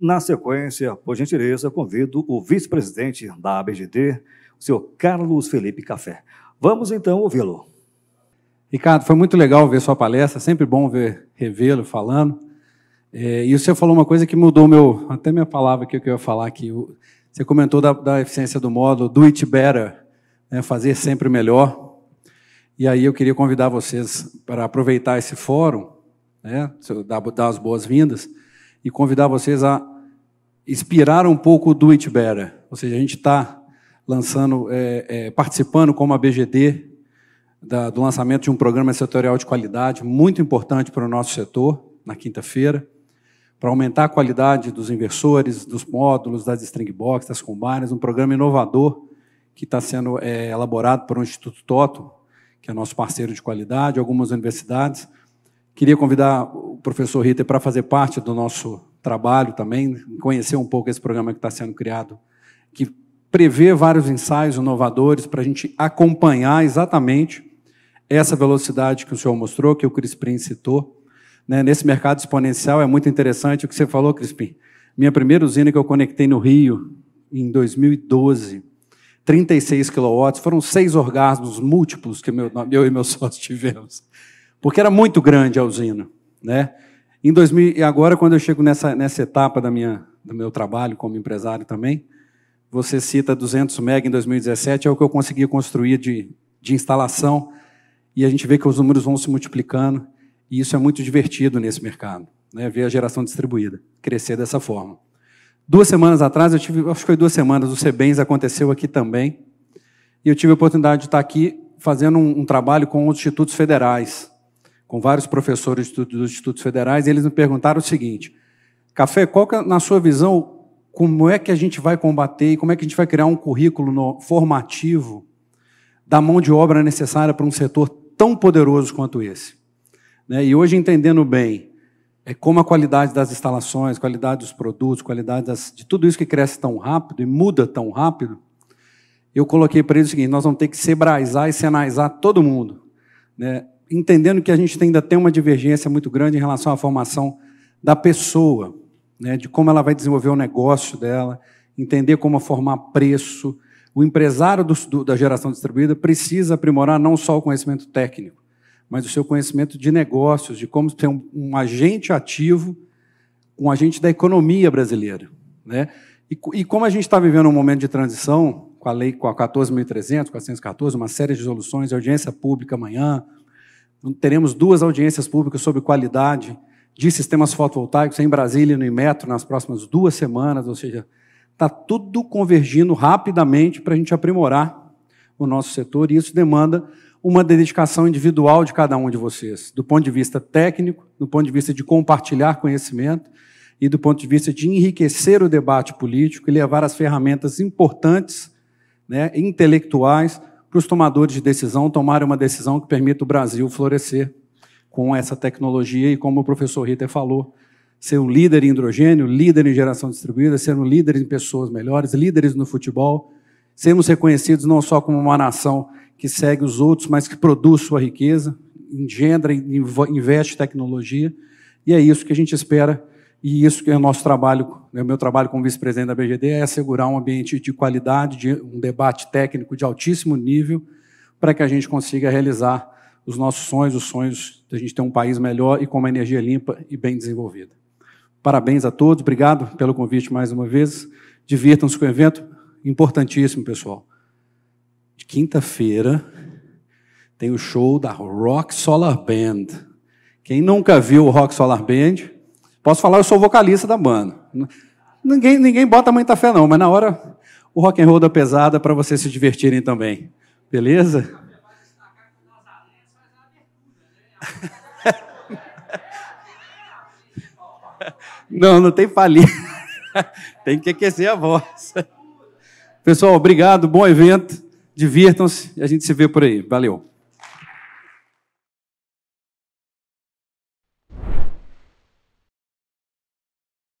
Na sequência, por gentileza, convido o vice-presidente da ABGD, o senhor Carlos Felipe Café. Vamos então ouvi-lo. Ricardo, foi muito legal ver sua palestra, é sempre bom ver revê-lo falando. É, e senhor falou uma coisa que mudou meu, até minha palavra que eu ia falar aqui. Você comentou da, da eficiência do modo do it better, né, fazer sempre melhor. E aí eu queria convidar vocês para aproveitar esse fórum, né, dar, dar as boas-vindas, e convidar vocês a inspirar um pouco do It Better. Ou seja, a gente está lançando, é, é, participando como a BGD da, do lançamento de um programa setorial de qualidade muito importante para o nosso setor na quinta-feira, para aumentar a qualidade dos inversores, dos módulos, das string box, das combines, um programa inovador que está sendo é, elaborado por um Instituto Toto, que é nosso parceiro de qualidade, algumas universidades. Queria convidar o professor Ritter para fazer parte do nosso trabalho também, conhecer um pouco esse programa que está sendo criado, que prevê vários ensaios inovadores para a gente acompanhar exatamente essa velocidade que o senhor mostrou, que o Crispim citou. Né? Nesse mercado exponencial é muito interessante o que você falou, Crispim. Minha primeira usina que eu conectei no Rio, em 2012, 36 quilowatts, foram seis orgasmos múltiplos que meu, eu e meu sócio tivemos, porque era muito grande a usina. Né? Em 2000, e agora, quando eu chego nessa, nessa etapa da minha, do meu trabalho como empresário também, você cita 200 mega em 2017, é o que eu conseguia construir de, de instalação, e a gente vê que os números vão se multiplicando, e isso é muito divertido nesse mercado, né? ver a geração distribuída crescer dessa forma. Duas semanas atrás, eu tive, acho que foi duas semanas, o CBENS aconteceu aqui também, e eu tive a oportunidade de estar aqui fazendo um, um trabalho com os institutos federais, com vários professores dos institutos federais, e eles me perguntaram o seguinte: Café, qual que, é, na sua visão, como é que a gente vai combater e como é que a gente vai criar um currículo no, formativo da mão de obra necessária para um setor tão poderoso quanto esse? Né? E hoje, entendendo bem é, como a qualidade das instalações, qualidade dos produtos, qualidade das, de tudo isso que cresce tão rápido e muda tão rápido, eu coloquei para eles o seguinte: nós vamos ter que sebraizar e senaizar todo mundo. Né? entendendo que a gente ainda tem uma divergência muito grande em relação à formação da pessoa, né, de como ela vai desenvolver o negócio dela, entender como formar preço. O empresário do, do, da geração distribuída precisa aprimorar não só o conhecimento técnico, mas o seu conhecimento de negócios, de como ser um, um agente ativo, um agente da economia brasileira. Né? E, e como a gente está vivendo um momento de transição, com a lei com a 14.300, 414, uma série de resoluções, audiência pública amanhã, Teremos duas audiências públicas sobre qualidade de sistemas fotovoltaicos em Brasília e no Imetro nas próximas duas semanas, ou seja, está tudo convergindo rapidamente para a gente aprimorar o nosso setor e isso demanda uma dedicação individual de cada um de vocês, do ponto de vista técnico, do ponto de vista de compartilhar conhecimento e do ponto de vista de enriquecer o debate político e levar as ferramentas importantes, né, intelectuais, para os tomadores de decisão tomarem uma decisão que permita o Brasil florescer com essa tecnologia e, como o professor Ritter falou, ser o um líder em hidrogênio, líder em geração distribuída, ser um líder em pessoas melhores, líderes no futebol, sermos reconhecidos não só como uma nação que segue os outros, mas que produz sua riqueza, engendra, investe tecnologia, e é isso que a gente espera e isso que é o nosso trabalho, é o meu trabalho como vice-presidente da BGD é assegurar um ambiente de qualidade, de um debate técnico de altíssimo nível, para que a gente consiga realizar os nossos sonhos, os sonhos da gente ter um país melhor e com uma energia limpa e bem desenvolvida. Parabéns a todos, obrigado pelo convite mais uma vez. Divirtam-se com o evento, importantíssimo, pessoal. Quinta-feira tem o show da Rock Solar Band. Quem nunca viu o Rock Solar Band, Posso falar, eu sou vocalista da banda. Ninguém, ninguém bota muita fé, não, mas na hora o rock and roll da pesada para vocês se divertirem também. Beleza? Não, não tem falha. tem que aquecer a voz. Pessoal, obrigado, bom evento. Divirtam-se e a gente se vê por aí. Valeu.